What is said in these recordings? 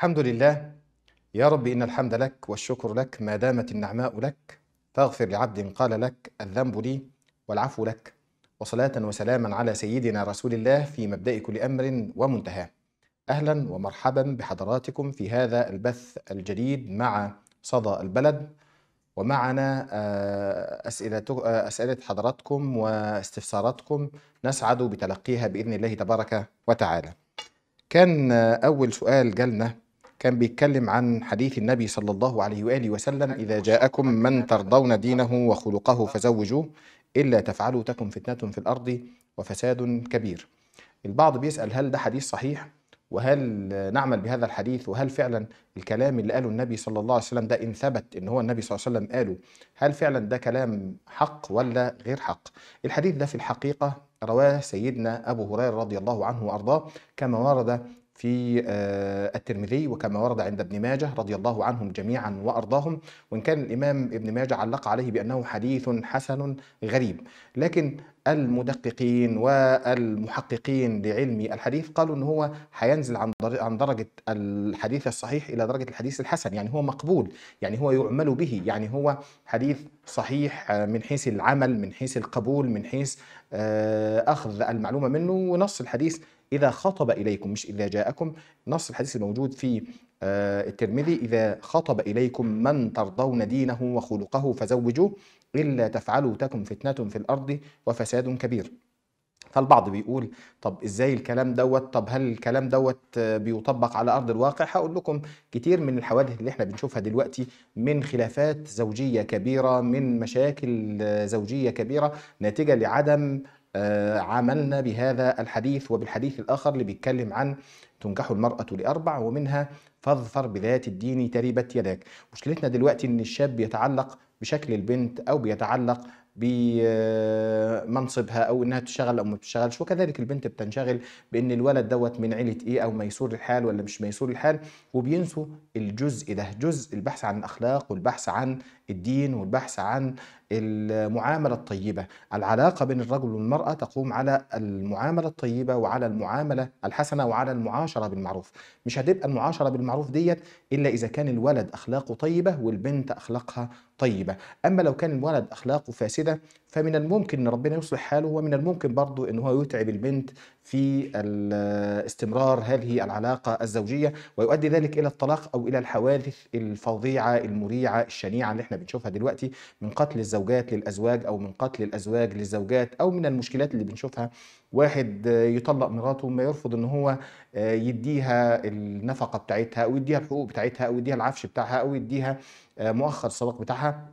الحمد لله يا رب إن الحمد لك والشكر لك ما دامت النعماء لك فاغفر لعبد قال لك الذنب لي والعفو لك وصلاة وسلاما على سيدنا رسول الله في مبدأ كل أمر ومنتهاه أهلا ومرحبا بحضراتكم في هذا البث الجديد مع صدى البلد ومعنا آه، أسئلة أسئلة حضراتكم واستفساراتكم نسعد بتلقيها بإذن الله تبارك وتعالى. كان آه، أول سؤال جالنا كان بيتكلم عن حديث النبي صلى الله عليه واله وسلم اذا جاءكم من ترضون دينه وخلقه فزوجوه الا تفعلوا تكن فتنه في الارض وفساد كبير. البعض بيسال هل ده حديث صحيح؟ وهل نعمل بهذا الحديث وهل فعلا الكلام اللي قاله النبي صلى الله عليه وسلم ده ان ثبت ان هو النبي صلى الله عليه وسلم قاله هل فعلا ده كلام حق ولا غير حق الحديث ده في الحقيقه رواه سيدنا ابو هريره رضي الله عنه وارضاه كما ورد في آه، الترمذي وكما ورد عند ابن ماجه رضي الله عنهم جميعا وارضاهم وان كان الامام ابن ماجه علق عليه بانه حديث حسن غريب لكن المدققين والمحققين لعلم الحديث قالوا ان هو هينزل عن عن درجه الحديث الصحيح الى درجه الحديث الحسن يعني هو مقبول يعني هو يعمل به يعني هو حديث صحيح آه، من حيث العمل من حيث القبول من حيث آه، اخذ المعلومه منه ونص الحديث إذا خطب إليكم مش إذا جاءكم نص الحديث الموجود في آه، الترمذي إذا خطب إليكم من ترضون دينه وخلقه فزوجوه إلا تفعلوا تكن فتنة في الأرض وفساد كبير فالبعض بيقول طب ازاي الكلام دوت طب هل الكلام دوت آه، بيطبق على ارض الواقع هقول لكم كتير من الحوادث اللي احنا بنشوفها دلوقتي من خلافات زوجيه كبيره من مشاكل آه، زوجيه كبيره ناتجه لعدم آه، عملنا بهذا الحديث وبالحديث الآخر اللي بيتكلم عن تنجح المرأة لأربع ومنها فاظفر بذات الدين تربت يداك مشكلتنا دلوقتي إن الشاب بيتعلق بشكل البنت أو بيتعلق بمنصبها آه، او انها تشتغل او ما بتشتغلش وكذلك البنت بتنشغل بان الولد دوت من عيله ايه او ميسور الحال ولا مش ميسور الحال وبينسوا الجزء ده جزء البحث عن الاخلاق والبحث عن الدين والبحث عن المعامله الطيبه، العلاقه بين الرجل والمراه تقوم على المعامله الطيبه وعلى المعامله الحسنه وعلى المعاشره بالمعروف، مش هتبقى المعاشره بالمعروف ديت الا اذا كان الولد اخلاقه طيبه والبنت اخلاقها طيبة أما لو كان الولد أخلاقه فاسدة فمن الممكن أن ربنا يصلح حاله ومن الممكن برضه أن هو يتعب البنت في استمرار هذه العلاقة الزوجية ويؤدي ذلك إلى الطلاق أو إلى الحوادث الفظيعة المريعة الشنيعة اللي احنا بنشوفها دلوقتي من قتل الزوجات للأزواج أو من قتل الأزواج للزوجات أو من المشكلات اللي بنشوفها واحد يطلق مراته ما يرفض ان هو آه، يديها النفقه بتاعتها او يديها الحقوق بتاعتها او يديها العفش بتاعها او يديها آه، مؤخر الصداق بتاعها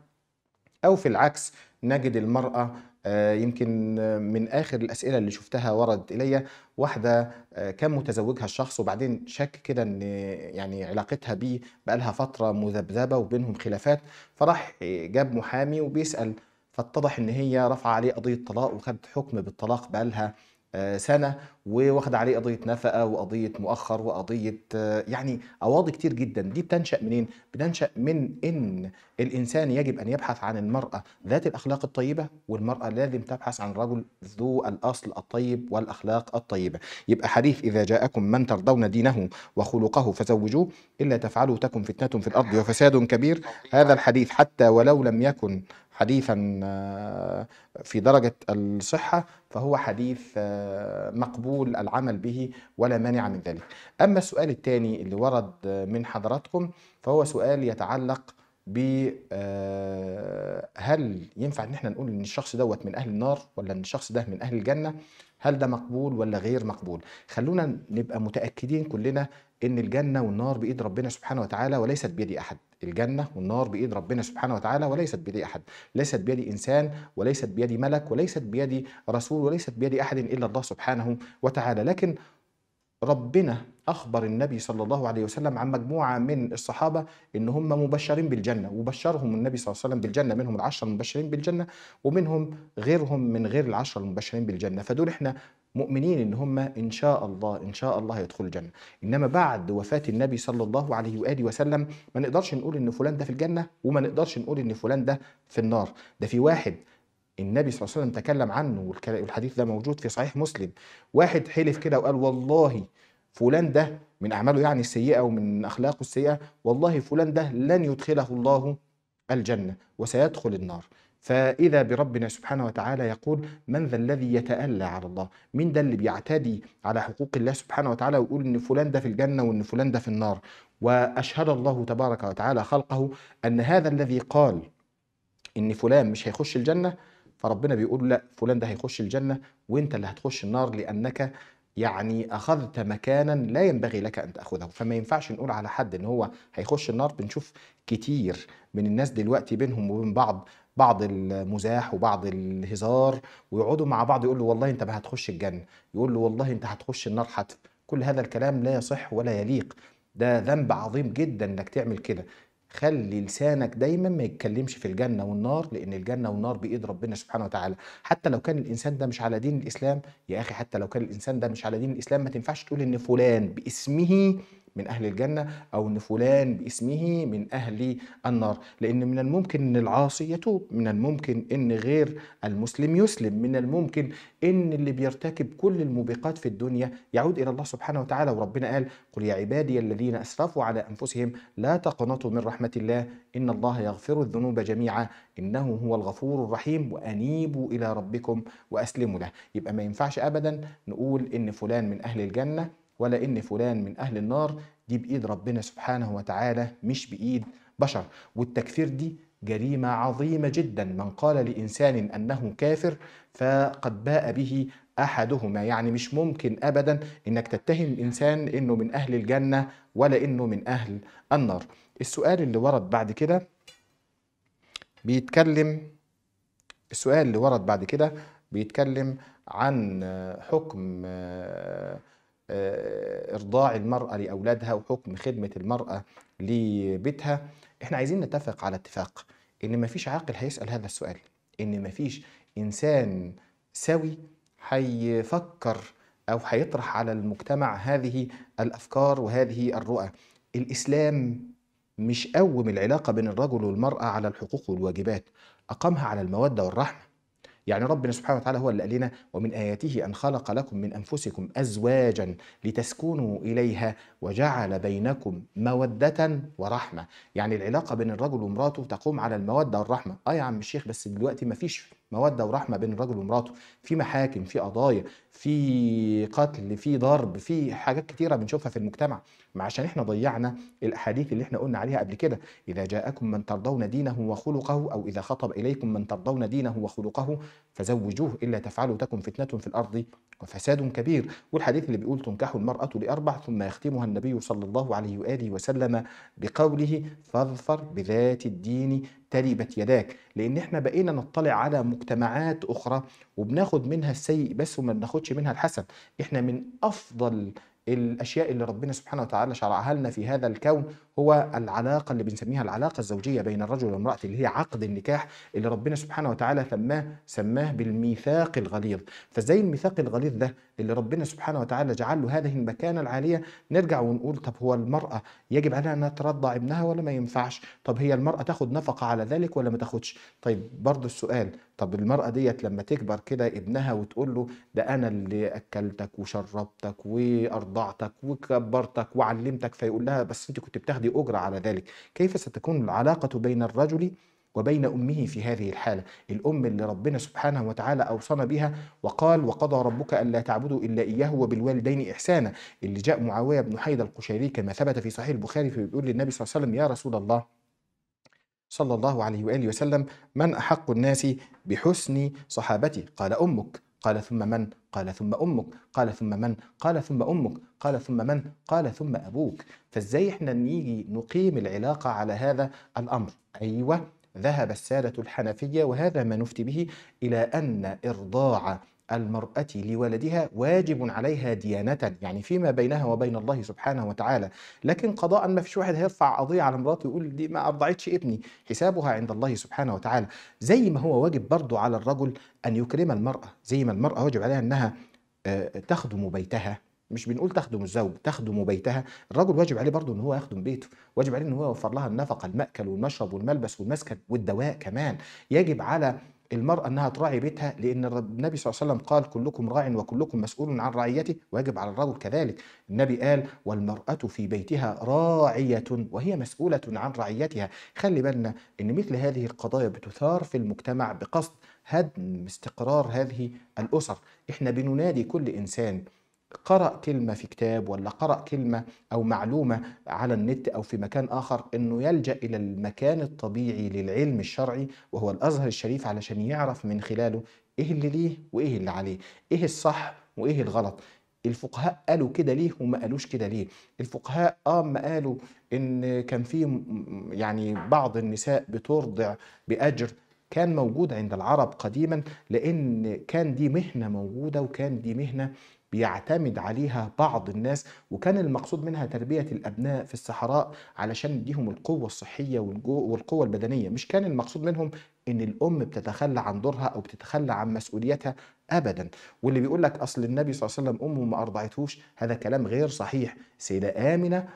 او في العكس نجد المراه آه، يمكن من اخر الاسئله اللي شفتها وردت الي واحده كان متزوجها الشخص وبعدين شك كده ان يعني علاقتها بيه بقالها فتره مذبذبه وبينهم خلافات فراح جاب محامي وبيسال فاتضح ان هي رافعه عليه قضيه طلاق وخدت حكم بالطلاق بقالها آه، سنة وواخدة عليه قضية نفقة وقضية مؤخر وقضية آه، يعني قواضي كتير جدا دي بتنشأ منين؟ بتنشأ من إن الإنسان يجب أن يبحث عن المرأة ذات الأخلاق الطيبة والمرأة لازم تبحث عن رجل ذو الأصل الطيب والأخلاق الطيبة يبقى حديث إذا جاءكم من ترضون دينه وخلقه فزوجوه إلا تفعلوا تكن فتنة في الأرض وفساد كبير هذا الحديث حتى ولو لم يكن حديثا آه، في درجة الصحة فهو حديث آه، مقبول العمل به ولا مانع من ذلك أما السؤال الثاني اللي ورد آه، من حضراتكم فهو سؤال يتعلق ب هل ينفع ان احنا نقول ان الشخص دوت من اهل النار ولا ان الشخص ده من اهل الجنه هل ده مقبول ولا غير مقبول خلونا نبقى متاكدين كلنا ان الجنه والنار بايد ربنا سبحانه وتعالى وليست بيد احد الجنه والنار بايد ربنا سبحانه وتعالى وليست بيد احد ليست بيد انسان وليست بيد ملك وليست بيد رسول وليست بيد احد الا الله سبحانه وتعالى لكن ربنا اخبر النبي صلى الله عليه وسلم عن مجموعه من الصحابه ان هم مبشرين بالجنه وبشرهم النبي صلى الله عليه وسلم بالجنه منهم العشره المبشرين بالجنه ومنهم غيرهم من غير العشره المبشرين بالجنه فدول احنا مؤمنين ان هم ان شاء الله ان شاء الله هيدخلوا الجنه انما بعد وفاه النبي صلى الله عليه واله وسلم ما نقدرش نقول ان فلان ده في الجنه وما نقدرش نقول ان فلان ده في النار ده في واحد النبي صلى الله عليه وسلم تكلم عنه والحديث ده موجود في صحيح مسلم واحد حلف كده وقال والله فلان ده من أعماله يعني السيئة ومن أخلاقه السيئة والله فلان ده لن يدخله الله الجنة وسيدخل النار فإذا بربنا سبحانه وتعالى يقول من ذا الذي يتألى على الله من ذا اللي بيعتدي على حقوق الله سبحانه وتعالى ويقول إن فلان ده في الجنة وإن فلان ده في النار وأشهد الله تبارك وتعالى خلقه أن هذا الذي قال إن فلان مش هيخش الجنة فربنا بيقول لا فلان ده هيخش الجنه وانت اللي هتخش النار لانك يعني اخذت مكانا لا ينبغي لك ان تاخذه فما ينفعش نقول على حد ان هو هيخش النار بنشوف كتير من الناس دلوقتي بينهم وبين بعض بعض المزاح وبعض الهزار ويقعدوا مع بعض يقول له والله انت هتخش الجنه يقول له والله انت هتخش النار حتف كل هذا الكلام لا يصح ولا يليق ده ذنب عظيم جدا انك تعمل كده خلي لسانك دايما ما يتكلمش في الجنه والنار لان الجنه والنار بايد ربنا سبحانه وتعالى حتى لو كان الانسان ده مش على دين الاسلام يا اخي حتى لو كان الانسان ده مش على دين الاسلام ما تنفعش تقول ان فلان باسمه من أهل الجنة أو أن فلان باسمه من أهل النار لأن من الممكن أن العاصي يتوب من الممكن أن غير المسلم يسلم من الممكن أن اللي بيرتكب كل الموبقات في الدنيا يعود إلى الله سبحانه وتعالى وربنا قال قل يا عبادي الذين أسرفوا على أنفسهم لا تقنطوا من رحمة الله إن الله يغفر الذنوب جميعا إنه هو الغفور الرحيم وأنيبوا إلى ربكم وأسلموا له يبقى ما ينفعش أبدا نقول إن فلان من أهل الجنة ولا ان فلان من اهل النار دي بايد ربنا سبحانه وتعالى مش بايد بشر والتكفير دي جريمة عظيمة جدا من قال لإنسان أنه كافر فقد باء به أحدهما يعني مش ممكن أبدا أنك تتهم إنسان أنه من أهل الجنة ولا أنه من أهل النار السؤال اللي ورد بعد كده بيتكلم السؤال اللي ورد بعد كده بيتكلم عن حكم آه، إرضاع المرأة لأولادها وحكم خدمة المرأة لبيتها إحنا عايزين نتفق على اتفاق إن مفيش عاقل هيسأل هذا السؤال إن مفيش إنسان سوي هيفكر أو هيطرح على المجتمع هذه الأفكار وهذه الرؤى الإسلام مش قوم العلاقة بين الرجل والمرأة على الحقوق والواجبات أقامها على المودة والرحمة يعني ربنا سبحانه وتعالى هو اللي قال لنا ومن آياته أن خلق لكم من أنفسكم أزواجا لتسكنوا إليها وجعل بينكم مودة ورحمة يعني العلاقة بين الرجل ومراته تقوم على المودة والرحمة آه يا عم الشيخ بس دلوقتي مفيش مودة ورحمة بين الرجل ومراته في محاكم في قضايا في قتل في ضرب في حاجات كتيره بنشوفها في المجتمع ما عشان احنا ضيعنا الاحاديث اللي احنا قلنا عليها قبل كده اذا جاءكم من ترضون دينه وخلقه او اذا خطب اليكم من ترضون دينه وخلقه فزوجوه إلا تفعلوا تكن فتنة في الأرض وفساد كبير والحديث اللي بيقول تنكح المرأة لأربع ثم يختمها النبي صلى الله عليه وآله وسلم بقوله فاظفر بذات الدين تربت يداك لأن احنا بقينا نطلع على مجتمعات أخرى وبناخد منها السيء بس وما بناخدش منها الحسن احنا من أفضل الاشياء اللي ربنا سبحانه وتعالى شرعها لنا في هذا الكون هو العلاقه اللي بنسميها العلاقه الزوجيه بين الرجل والمراه اللي هي عقد النكاح اللي ربنا سبحانه وتعالى سماه سماه بالميثاق الغليظ فازاي الميثاق الغليظ ده اللي ربنا سبحانه وتعالى جعل له هذه المكانه العاليه نرجع ونقول طب هو المراه يجب عليها انها ترضع ابنها ولا ما ينفعش طب هي المراه تاخد نفقه على ذلك ولا ما تاخدش طيب برضه السؤال طب المرأة ديت لما تكبر كده ابنها وتقول له ده أنا اللي أكلتك وشربتك وأرضعتك وكبرتك وعلمتك فيقول لها بس أنت كنت بتاخدي الذي أجرى على ذلك كيف ستكون العلاقة بين الرجل وبين أمه في هذه الحالة الأم اللي ربنا سبحانه وتعالى أوصانا بها وقال وقضى ربك ألا تعبدوا إلا إياه وبالوالدين إحسانا اللي جاء معاوية بن حيد القشيري كما ثبت في صحيح البخاري يقول للنبي صلى الله عليه وسلم يا رسول الله صلى الله عليه وآله وسلم من أحق الناس بحسن صحابتي قال أمك قال ثم من قال ثم امك قال ثم من قال ثم امك قال ثم من قال ثم ابوك فازاي احنا نيجي نقيم العلاقه على هذا الامر ايوه ذهب الساده الحنفيه وهذا ما نفتي به الى ان ارضاع المرأة لولدها واجب عليها ديانة يعني فيما بينها وبين الله سبحانه وتعالى لكن قضاء ما فيش واحد هيرفع قضية على مراته ويقول دي ما أرضعتش ابني حسابها عند الله سبحانه وتعالى زي ما هو واجب برضه على الرجل أن يكرم المرأة زي ما المرأة واجب عليها أنها آه، تخدم بيتها مش بنقول تخدم الزوج تخدم بيتها الرجل واجب عليه برضه ان هو يخدم بيته واجب عليه ان هو يوفر لها النفقه الماكل والمشرب والملبس والمسكن والدواء كمان يجب على المرأة أنها تراعي بيتها لأن النبي صلى الله عليه وسلم قال كلكم راع وكلكم مسؤول عن رعيته ويجب على الرجل كذلك النبي قال والمرأة في بيتها راعية وهي مسؤولة عن رعيتها خلي بالنا أن مثل هذه القضايا بتثار في المجتمع بقصد هدم استقرار هذه الأسر احنا بننادي كل إنسان قرأ كلمة في كتاب ولا قرأ كلمة أو معلومة على النت أو في مكان آخر أنه يلجأ إلى المكان الطبيعي للعلم الشرعي وهو الأزهر الشريف علشان يعرف من خلاله إيه اللي ليه وإيه اللي عليه إيه الصح وإيه الغلط الفقهاء قالوا كده ليه وما قالوش كده ليه الفقهاء اه ما قالوا ان كان في يعني بعض النساء بترضع باجر كان موجود عند العرب قديما لأن كان دي مهنة موجودة وكان دي مهنة بيعتمد عليها بعض الناس وكان المقصود منها تربية الأبناء في الصحراء علشان يديهم القوة الصحية والقوة البدنية مش كان المقصود منهم ان الام بتتخلى عن دورها او بتتخلى عن مسؤوليتها ابدا واللي بيقول لك اصل النبي صلى الله عليه وسلم امه ما ارضعتهوش هذا كلام غير صحيح سيده امنه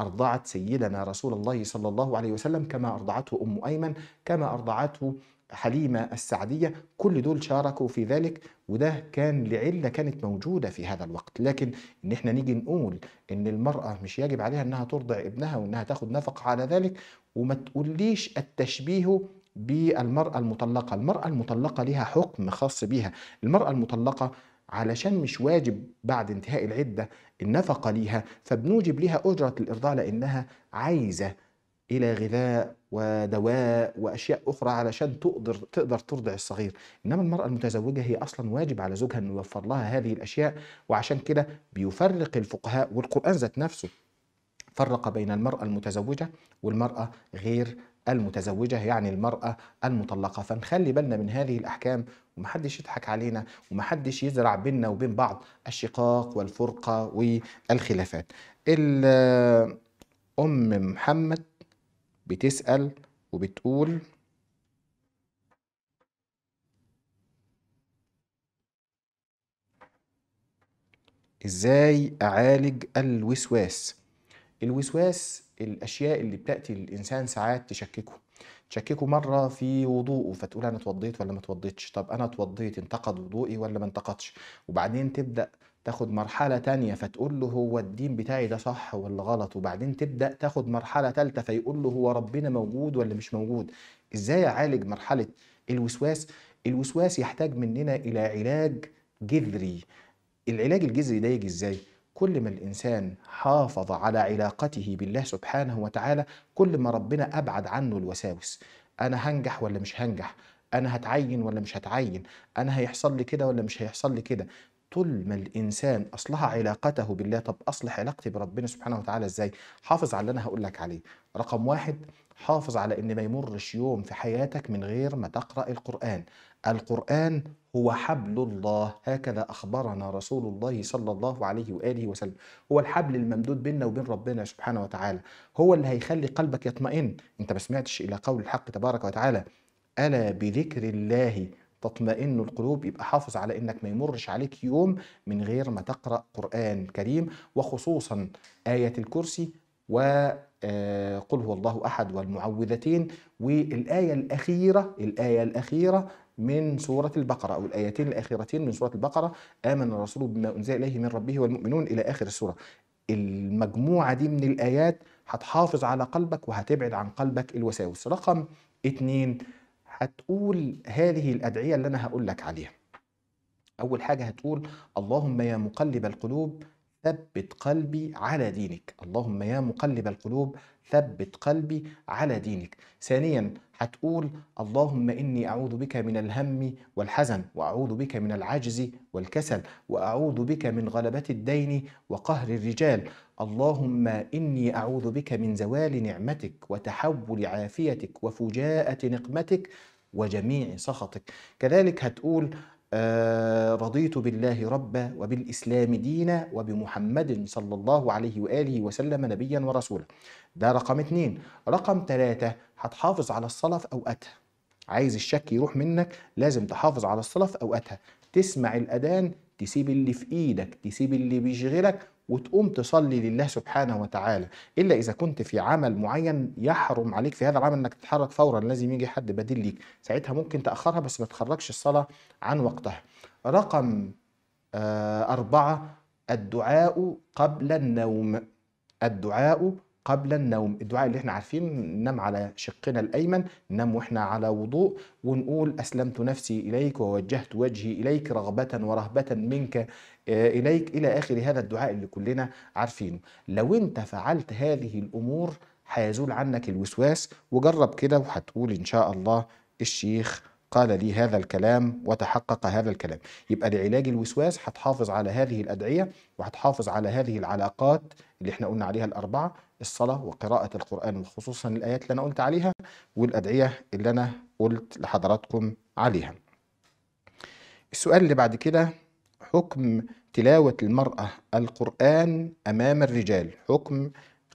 أرضعت سيدنا رسول الله صلى الله عليه وسلم كما أرضعته أم أيمن كما أرضعته حليمة السعدية كل دول شاركوا في ذلك وده كان لعلة كانت موجودة في هذا الوقت لكن ان احنا نيجي نقول ان المرأة مش يجب عليها انها ترضع ابنها وانها تاخد نفقة على ذلك وما تقوليش التشبيه بالمرأة المطلقة المرأة المطلقة لها حكم خاص بيها المرأة المطلقة علشان مش واجب بعد انتهاء العدة النفقة ليها فبنوجب لها أجرة الإرضاع لأنها عايزة إلى غذاء ودواء وأشياء أخرى علشان تقدر تقدر ترضع الصغير إنما المرأة المتزوجة هي أصلا واجب على زوجها أنه يوفر لها هذه الأشياء وعشان كده بيفرق الفقهاء والقرآن ذات نفسه فرق بين المرأة المتزوجة والمرأة غير المتزوجة يعني المرأة المطلقة فنخلي بالنا من هذه الأحكام ومحدش يضحك علينا ومحدش يزرع بيننا وبين بعض الشقاق والفرقة والخلافات أم محمد بتسأل وبتقول ازاي اعالج الوسواس الوسواس الاشياء اللي بتاتي للانسان ساعات تشككه تشككه مره في وضوءه فتقول انا اتوضيت ولا ما اتوضيتش طب انا اتوضيت انتقد وضوئي ولا ما انتقدش وبعدين تبدا تاخد مرحلة تانية فتقول له هو الدين بتاعي ده صح ولا غلط وبعدين تبدأ تاخد مرحلة تالتة فيقول له هو ربنا موجود ولا مش موجود ازاي اعالج مرحلة الوسواس الوسواس يحتاج مننا الى علاج جذري العلاج الجذري ده يجي ازاي كل ما الإنسان حافظ على علاقته بالله سبحانه وتعالى كل ما ربنا أبعد عنه الوساوس أنا هنجح ولا مش هنجح أنا هتعين ولا مش هتعين أنا هيحصل لي كده ولا مش هيحصل لي كده طول ما الانسان اصلح علاقته بالله طب اصلح علاقتي بربنا سبحانه وتعالى ازاي حافظ على اللي انا هقول لك عليه رقم واحد حافظ على ان ما يمرش يوم في حياتك من غير ما تقرا القران القرآن هو حبل الله هكذا أخبرنا رسول الله صلى الله عليه وآله وسلم هو الحبل الممدود بيننا وبين ربنا سبحانه وتعالى هو اللي هيخلي قلبك يطمئن أنت ما سمعتش إلى قول الحق تبارك وتعالى ألا بذكر الله تطمئن القلوب يبقى حافظ على انك ما يمرش عليك يوم من غير ما تقرا قران كريم وخصوصا ايه الكرسي وقل آه، هو الله أحد والمعوذتين والآية الأخيرة الآية الأخيرة من سورة البقرة أو الآيتين الأخيرتين من سورة البقرة آمن الرسول بما أنزل إليه من ربه والمؤمنون إلى آخر السورة المجموعة دي من الآيات هتحافظ على قلبك وهتبعد عن قلبك الوساوس رقم اتنين هتقول هذه الأدعية اللي أنا هقول لك عليها أول حاجة هتقول اللهم يا مقلب القلوب ثبت قلبي على دينك اللهم يا مقلب القلوب ثبت قلبي على دينك ثانيا هتقول اللهم إني أعوذ بك من الهم والحزن وأعوذ بك من العجز والكسل وأعوذ بك من غلبة الدين وقهر الرجال اللهم إني أعوذ بك من زوال نعمتك وتحول عافيتك وفجاءة نقمتك وجميع سخطك كذلك هتقول آه، رضيت بالله ربا وبالإسلام دينا وبمحمد صلى الله عليه وآله وسلم نبيا ورسولا ده رقم اثنين، رقم ثلاثه هتحافظ على الصلاة في أوقاتها عايز الشك يروح منك لازم تحافظ على الصلاة في أوقاتها تسمع الأذان تسيب اللي في إيدك تسيب اللي بيشغلك وتقوم تصلي لله سبحانه وتعالى الا اذا كنت في عمل معين يحرم عليك في هذا العمل انك تتحرك فورا لازم يجي حد بديل ليك ساعتها ممكن تاخرها بس ما تخرجش الصلاه عن وقتها رقم آه أربعة الدعاء قبل النوم الدعاء قبل النوم الدعاء اللي احنا عارفين ننام على شقنا الأيمن ننام واحنا على وضوء ونقول أسلمت نفسي إليك ووجهت وجهي إليك رغبة ورهبة منك آه، إليك إلى آخر هذا الدعاء اللي كلنا عارفينه لو انت فعلت هذه الأمور هيزول عنك الوسواس وجرب كده وهتقول إن شاء الله الشيخ قال لي هذا الكلام وتحقق هذا الكلام يبقى لعلاج الوسواس هتحافظ على هذه الأدعية وهتحافظ على هذه العلاقات اللي احنا قلنا عليها الأربعة الصلاة وقراءة القرآن وخصوصا الآيات اللي أنا قلت عليها والأدعية اللي أنا قلت لحضراتكم عليها السؤال اللي بعد كده حكم تلاوة المرأة القرآن أمام الرجال حكم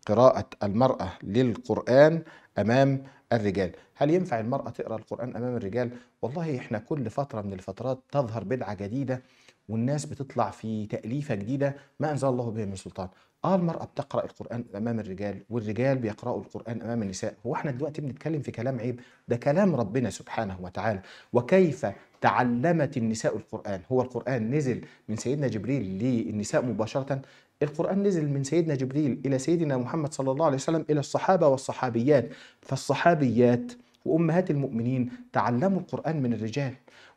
قراءة المرأة للقرآن امام الرجال هل ينفع المرأة تقرأ القرآن أمام الرجال؟ والله إحنا كل فترة من الفترات تظهر بدعة جديدة والناس بتطلع في تأليفة جديدة ما أنزل الله بها من سلطان اه المرأة بتقرأ القرآن أمام الرجال والرجال بيقرأوا القرآن أمام النساء هو احنا دلوقتي بنتكلم في كلام عيب ده كلام ربنا سبحانه وتعالى وكيف تعلمت النساء القرآن هو القرآن نزل من سيدنا جبريل للنساء مباشرة القرآن نزل من سيدنا جبريل إلى سيدنا محمد صلى الله عليه وسلم إلى الصحابة والصحابيات فالصحابيات وأمهات المؤمنين تعلموا القرآن من الرجال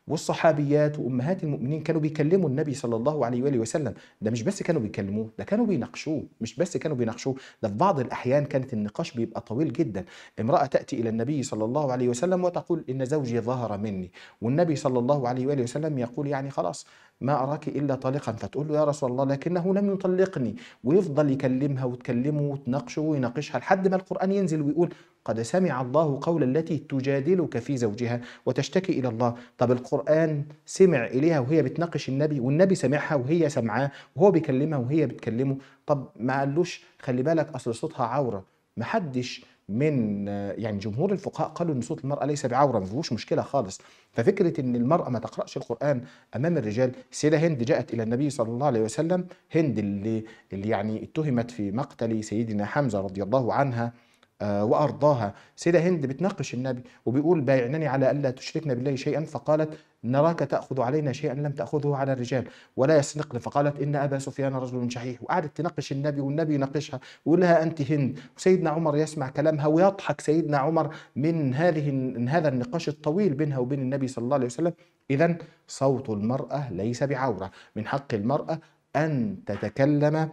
والصحابيات وامهات المؤمنين كانوا بيكلموا النبي صلى الله عليه واله وسلم ده مش بس كانوا بيكلموه ده كانوا بيناقشوه مش بس كانوا بيناقشوه ده في بعض الاحيان كانت النقاش بيبقى طويل جدا امراه تاتي الى النبي صلى الله عليه وسلم وتقول ان زوجي ظهر مني والنبي صلى الله عليه واله وسلم يقول يعني خلاص ما أراك إلا طالقا فتقول له يا رسول الله لكنه لم يطلقني ويفضل يكلمها وتكلمه وتناقشه ويناقشها لحد ما القرآن ينزل ويقول قد سمع الله قول التي تجادلك في زوجها وتشتكي إلى الله طب القرآن سمع إليها وهي بتناقش النبي والنبي سامعها وهي سامعاه وهو بيكلمها وهي بتكلمه طب ما قالوش خلي بالك أصل صوتها عورة محدش من يعني جمهور الفقهاء قالوا ان صوت المراه ليس بعوره ما فيهوش مشكله خالص ففكره ان المراه ما تقراش القران امام الرجال السيده هند جاءت الى النبي صلى الله عليه وسلم هند اللي, اللي يعني اتهمت في مقتل سيدنا حمزه رضي الله عنها آه، وارضاها سيده هند بتناقش النبي وبيقول بايعنني على الا تشركنا بالله شيئا فقالت نراك تاخذ علينا شيئا لم تاخذه على الرجال ولا يسرقن فقالت ان ابا سفيان رجل شحيح وقعدت تناقش النبي والنبي يناقشها ويقول لها انت هند وسيدنا عمر يسمع كلامها ويضحك سيدنا عمر من هذه من هذا النقاش الطويل بينها وبين النبي صلى الله عليه وسلم اذا صوت المراه ليس بعوره من حق المراه ان تتكلم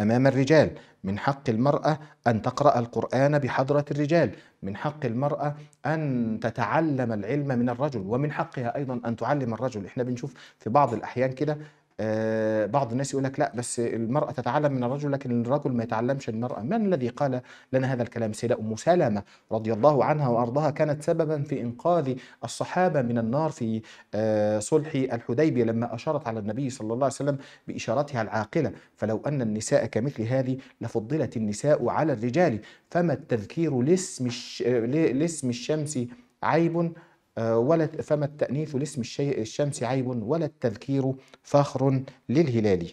امام الرجال من حق المرأة أن تقرأ القرآن بحضرة الرجال من حق المرأة أن تتعلم العلم من الرجل ومن حقها أيضا أن تعلم الرجل إحنا بنشوف في بعض الأحيان كده آه، بعض الناس يقول لك لا بس المرأة تتعلم من الرجل لكن الرجل ما يتعلمش المرأة من الذي قال لنا هذا الكلام سيدة أم سلمة رضي الله عنها وأرضها كانت سببا في إنقاذ الصحابة من النار في آه، صلح الحديبية لما أشارت على النبي صلى الله عليه وسلم بإشارتها العاقلة فلو أن النساء كمثل هذه لفضلت النساء على الرجال فما التذكير لاسم, آه، لاسم الشمس عيب آه، ولا فما التأنيث لاسم الشيء الشمس عيب ولا التذكير فخر للهلال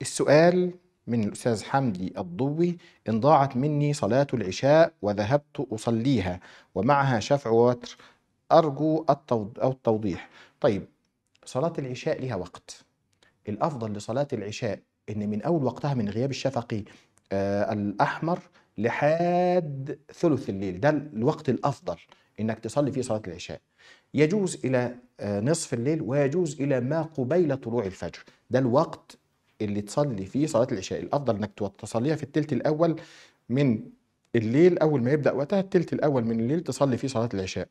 السؤال من الأستاذ حمدي الضوي إن ضاعت مني صلاة العشاء وذهبت أصليها ومعها شفع ووتر أرجو التوضيح طيب صلاة العشاء لها وقت الأفضل لصلاة العشاء إن من أول وقتها من غياب الشفق آه، الأحمر لحد ثلث الليل ده الوقت الافضل انك تصلي فيه صلاه العشاء يجوز الى آه، نصف الليل ويجوز الى ما قبيل طلوع الفجر ده الوقت اللي تصلي فيه صلاه العشاء الافضل انك تصليها في الثلث الاول من الليل اول ما يبدا وقتها الثلث الاول من الليل تصلي فيه صلاه العشاء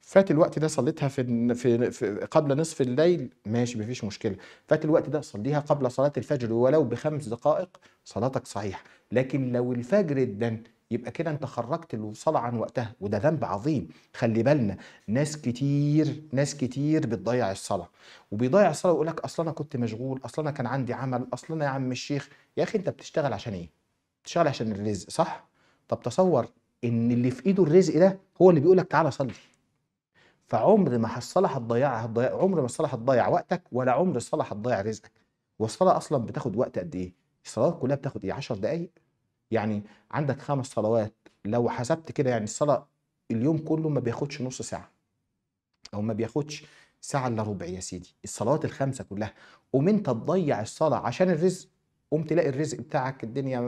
فات الوقت ده صليتها في, في, في قبل نصف الليل ماشي مفيش مشكله فات الوقت ده صليها قبل صلاه الفجر ولو بخمس دقائق صلاتك صحيحه لكن لو الفجر ادن يبقى كده انت خرجت الصلاة عن وقتها وده ذنب عظيم خلي بالنا ناس كتير ناس كتير بتضيع الصلاة وبيضيع الصلاة ويقول لك اصل انا كنت مشغول اصل انا كان عندي عمل اصل انا يا عم الشيخ يا اخي انت بتشتغل عشان ايه؟ بتشتغل عشان الرزق صح؟ طب تصور ان اللي في ايده الرزق ده هو اللي بيقول لك تعالى صلي فعمر ما الصلاة هتضيع عمر ما الصلاة هتضيع وقتك ولا عمر الصلاة هتضيع رزقك والصلاة اصلا بتاخد وقت قد ايه؟ الصلوات كلها بتاخد ايه 10 دقايق يعني عندك خمس صلوات لو حسبت كده يعني الصلاه اليوم كله ما بياخدش نص ساعه او ما بياخدش ساعه الا ربع يا سيدي الصلوات الخمسه كلها قوم انت تضيع الصلاه عشان الرزق قوم تلاقي الرزق بتاعك الدنيا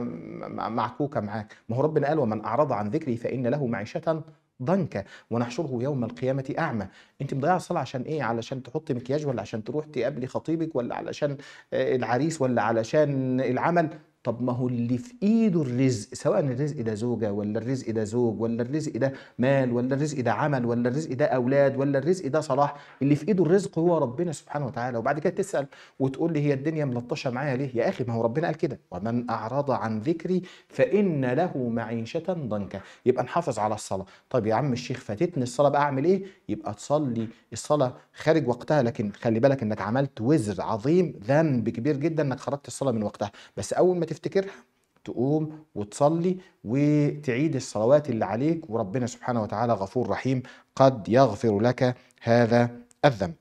معكوكه معاك ما هو ربنا قال ومن اعرض عن ذكري فان له معيشه ضنكة ونحشره يوم القيامه اعمى انت مضيعه الصلاه عشان ايه علشان تحطي مكياج ولا عشان تروح تقابلي خطيبك ولا علشان آه، العريس ولا علشان العمل طب ما هو اللي في ايده الرزق سواء الرزق ده زوجه ولا الرزق ده زوج ولا الرزق ده مال ولا الرزق ده عمل ولا الرزق ده اولاد ولا الرزق ده صلاح اللي في ايده الرزق هو ربنا سبحانه وتعالى وبعد كده تسال وتقول لي هي الدنيا ملطشه معايا ليه يا اخي ما هو ربنا قال كده ومن اعرض عن ذكري فان له معيشه ضنكا يبقى نحافظ على الصلاه طب يا عم الشيخ فاتتني الصلاه بقى اعمل ايه يبقى تصلي الصلاه خارج وقتها لكن خلي بالك انك عملت وزر عظيم ذنب كبير جدا انك خرجت الصلاه من وقتها بس اول ما تفتكرها تقوم وتصلي وتعيد الصلوات اللي عليك وربنا سبحانه وتعالى غفور رحيم قد يغفر لك هذا الذنب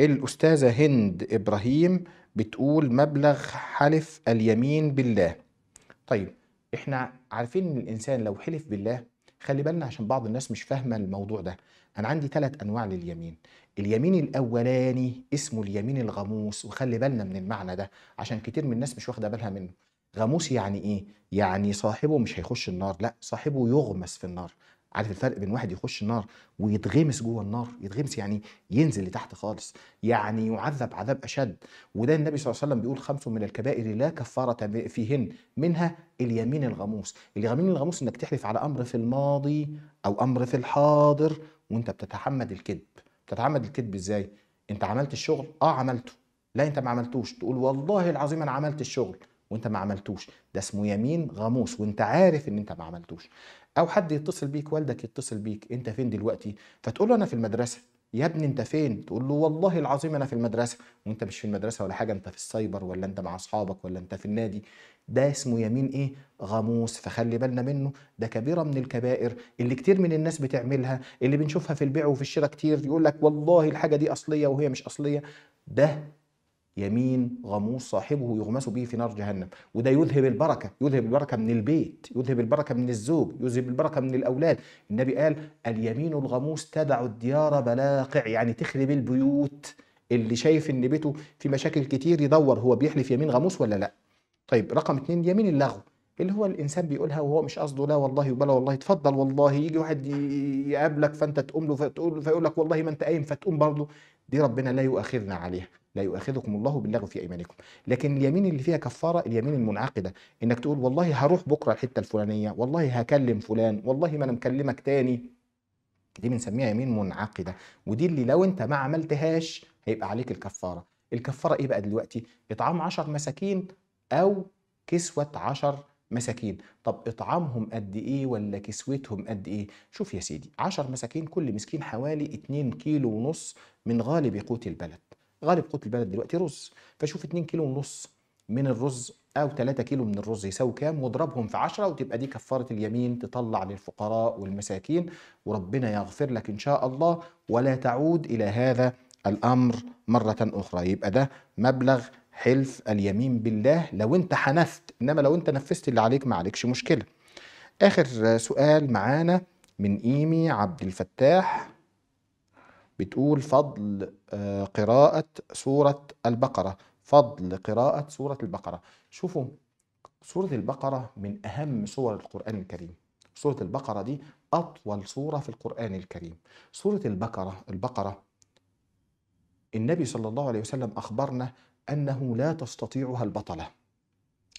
الأستاذة هند إبراهيم بتقول مبلغ حلف اليمين بالله طيب احنا عارفين ان الانسان لو حلف بالله خلي بالنا عشان بعض الناس مش فاهمه الموضوع ده أنا عندي ثلاث أنواع لليمين اليمين الأولاني اسمه اليمين الغموس وخلي بالنا من المعنى ده عشان كتير من الناس مش واخدة بالها منه غموس يعني إيه؟ يعني صاحبه مش هيخش النار لا صاحبه يغمس في النار عارف الفرق بين واحد يخش النار ويتغمس جوه النار يتغمس يعني ينزل لتحت خالص يعني يعذب عذاب اشد وده النبي صلى الله عليه وسلم بيقول خمس من الكبائر لا كفاره فيهن منها اليمين الغموس اليمين الغموس انك تحلف على امر في الماضي او امر في الحاضر وانت بتتحمد الكذب بتتحمد الكذب ازاي انت عملت الشغل اه عملته لا انت ما عملتوش تقول والله العظيم انا عملت الشغل وانت ما عملتوش ده اسمه يمين غموس وانت عارف ان انت ما عملتوش او حد يتصل بيك والدك يتصل بيك انت فين دلوقتي فتقول له انا في المدرسه يا ابني انت فين تقول له والله العظيم انا في المدرسه وانت مش في المدرسه ولا حاجه انت في السايبر ولا انت مع اصحابك ولا انت في النادي ده اسمه يمين ايه غموس فخلي بالنا منه ده كبيره من الكبائر اللي كتير من الناس بتعملها اللي بنشوفها في البيع وفي الشراء كتير يقول لك والله الحاجه دي اصليه وهي مش اصليه ده يمين غموس صاحبه يغمس به في نار جهنم وده يذهب البركة يذهب البركة من البيت يذهب البركة من الزوج يذهب البركة من الأولاد النبي قال اليمين الغموس تدع الديار بلاقع يعني تخرب البيوت اللي شايف ان بيته في مشاكل كتير يدور هو بيحلف يمين غموس ولا لا طيب رقم اتنين يمين اللغو اللي هو الانسان بيقولها وهو مش قصده لا والله وبلا والله اتفضل والله يجي واحد يقابلك فانت تقوم له فتقول فيقول لك والله ما انت قايم فتقوم برضه دي ربنا لا يؤاخذنا عليها لا يؤاخذكم الله باللغو في ايمانكم لكن اليمين اللي فيها كفاره اليمين المنعقده انك تقول والله هروح بكره الحته الفلانيه والله هكلم فلان والله ما انا مكلمك تاني دي بنسميها يمين منعقده ودي اللي لو انت ما عملتهاش هيبقى عليك الكفاره الكفاره ايه بقى دلوقتي اطعام 10 مساكين او كسوه 10 مساكين طب اطعامهم قد ايه ولا كسوتهم قد ايه شوف يا سيدي 10 مساكين كل مسكين حوالي 2 كيلو ونص من غالب قوت البلد غالب قوت البلد دلوقتي رز فشوف 2 كيلو ونص من الرز او 3 كيلو من الرز يساوي كام واضربهم في 10 وتبقى دي كفاره اليمين تطلع للفقراء والمساكين وربنا يغفر لك ان شاء الله ولا تعود الى هذا الامر مره اخرى يبقى ده مبلغ حلف اليمين بالله لو انت حنفت انما لو انت نفذت اللي عليك ما عليكش مشكله اخر سؤال معانا من ايمي عبد الفتاح بتقول فضل آه، قراءة سورة البقرة فضل قراءة سورة البقرة شوفوا سورة البقرة من أهم سور القرآن الكريم سورة البقرة دي أطول سورة في القرآن الكريم سورة البقرة البقرة النبي صلى الله عليه وسلم أخبرنا أنه لا تستطيعها البطلة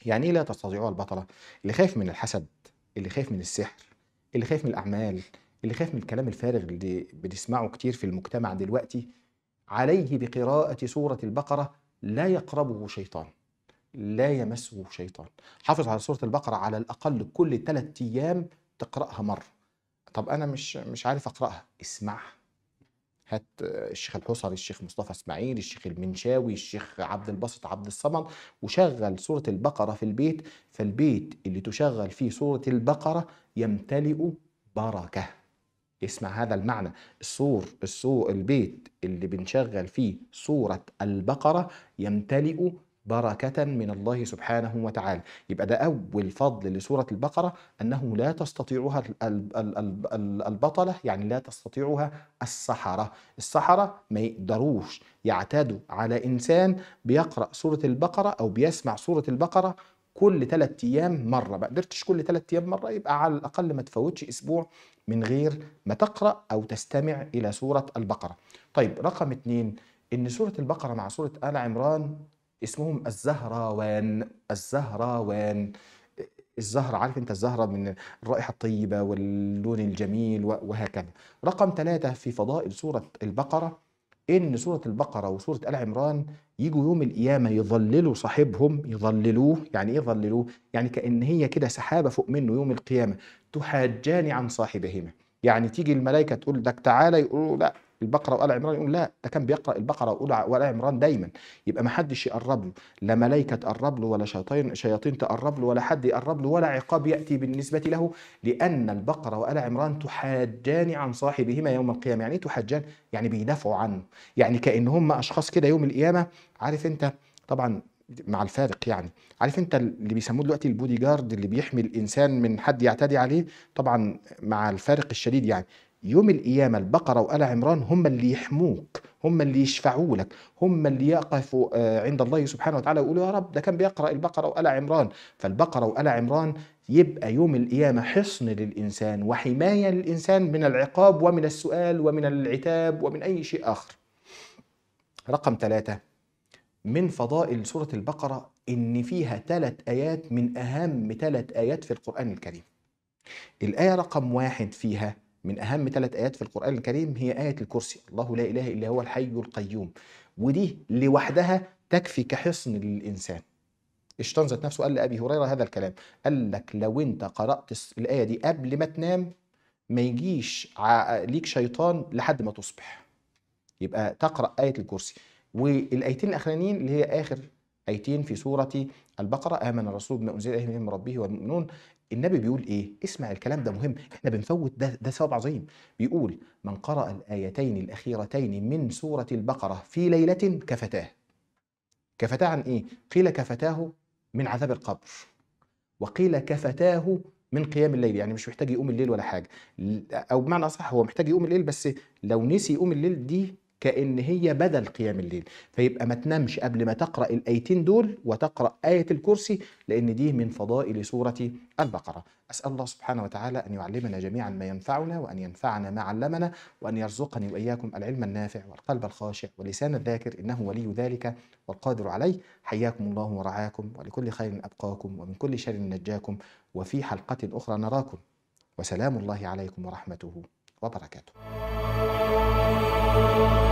يعني إيه لا تستطيعها البطلة؟ اللي خايف من الحسد اللي خايف من السحر اللي خايف من الأعمال اللي خايف من الكلام الفارغ اللي بنسمعه كتير في المجتمع دلوقتي عليه بقراءة سورة البقرة لا يقربه شيطان لا يمسه شيطان حافظ على سورة البقرة على الأقل كل ثلاثة أيام تقرأها مرة طب أنا مش مش عارف أقرأها اسمعها هات الشيخ الحصري الشيخ مصطفى اسماعيل الشيخ المنشاوي الشيخ عبد الباسط عبد الصمد وشغل سورة البقرة في البيت فالبيت اللي تشغل فيه سورة البقرة يمتلئ بركة اسمع هذا المعنى السور السور البيت اللي بنشغل فيه سورة البقرة يمتلئ بركة من الله سبحانه وتعالى يبقى ده أول فضل لسورة البقرة أنه لا تستطيعها البطلة يعني لا تستطيعها السحرة السحرة ما يقدروش يعتادوا على إنسان بيقرأ سورة البقرة أو بيسمع سورة البقرة كل ثلاث ايام مره ما قدرتش كل ثلاث ايام مره يبقى على الاقل ما تفوتش اسبوع من غير ما تقرا او تستمع الى سوره البقره طيب رقم اتنين ان سوره البقره مع سوره ال عمران اسمهم الزهراوان الزهراوان الزهرة عارف انت الزهرة من الرائحة الطيبة واللون الجميل وهكذا رقم ثلاثة في فضائل سورة البقرة ان سورة البقرة وسورة آل عمران يجوا يوم القيامة يظللوا صاحبهم يظللوه يعني ايه يظللوه يعني كأن هي كده سحابة فوق منه يوم القيامة تحاجان عن صاحبهما يعني تيجي الملائكة تقول لك تعالى يقولوا لا البقره وال عمران يقول لا ده كان بيقرا البقره وال عمران دايما يبقى ما حدش يقرب له لا ملائكه تقرب له ولا شياطين شياطين تقرب له ولا حد يقرب له ولا عقاب ياتي بالنسبه له لان البقره وال عمران تحاجان عن صاحبهما يوم القيامه يعني ايه تحاجان يعني بيدافعوا عنه يعني كان هم اشخاص كده يوم القيامه عارف انت طبعا مع الفارق يعني عارف انت اللي بيسموه دلوقتي البودي جارد اللي بيحمي الانسان من حد يعتدي عليه طبعا مع الفارق الشديد يعني يوم القيامة البقرة وآل عمران هم اللي يحموك هم اللي يشفعوا لك هم اللي يقفوا آه، عند الله سبحانه وتعالى ويقولوا يا رب ده كان بيقرأ البقرة وآل عمران فالبقرة وآل عمران يبقى يوم القيامة حصن للإنسان وحماية للإنسان من العقاب ومن السؤال ومن العتاب ومن أي شيء آخر رقم ثلاثة من فضائل سورة البقرة إن فيها ثلاث آيات من أهم ثلاث آيات في القرآن الكريم الآية رقم واحد فيها من اهم ثلاث ايات في القران الكريم هي ايه الكرسي الله لا اله الا هو الحي القيوم ودي لوحدها تكفي كحصن للانسان الشيطان ذات نفسه قال لابي هريره هذا الكلام قال لك لو انت قرات الايه دي قبل ما تنام ما يجيش ليك شيطان لحد ما تصبح يبقى تقرا ايه الكرسي والايتين الاخرانيين اللي هي اخر ايتين في سوره البقره امن الرسول بما انزل اليه من ربه والمؤمنون النبي بيقول ايه اسمع الكلام ده مهم احنا بنفوت ده ده ثواب عظيم بيقول من قرأ الآيتين الأخيرتين من سورة البقرة في ليلة كفتاه كفتاه عن ايه قيل كفتاه من عذاب القبر وقيل كفتاه من قيام الليل يعني مش محتاج يقوم الليل ولا حاجه او بمعنى اصح هو محتاج يقوم الليل بس لو نسي يقوم الليل دي كأن هي بدل قيام الليل فيبقى ما تنامش قبل ما تقرأ الآيتين دول وتقرأ آية الكرسي لأن دي من فضائل سورة البقرة أسأل الله سبحانه وتعالى أن يعلمنا جميعا ما ينفعنا وأن ينفعنا ما علمنا وأن يرزقني وإياكم العلم النافع والقلب الخاشع ولسان الذاكر إنه ولي ذلك والقادر عليه حياكم الله ورعاكم ولكل خير أبقاكم ومن كل شر نجاكم وفي حلقة أخرى نراكم وسلام الله عليكم ورحمته وبركاته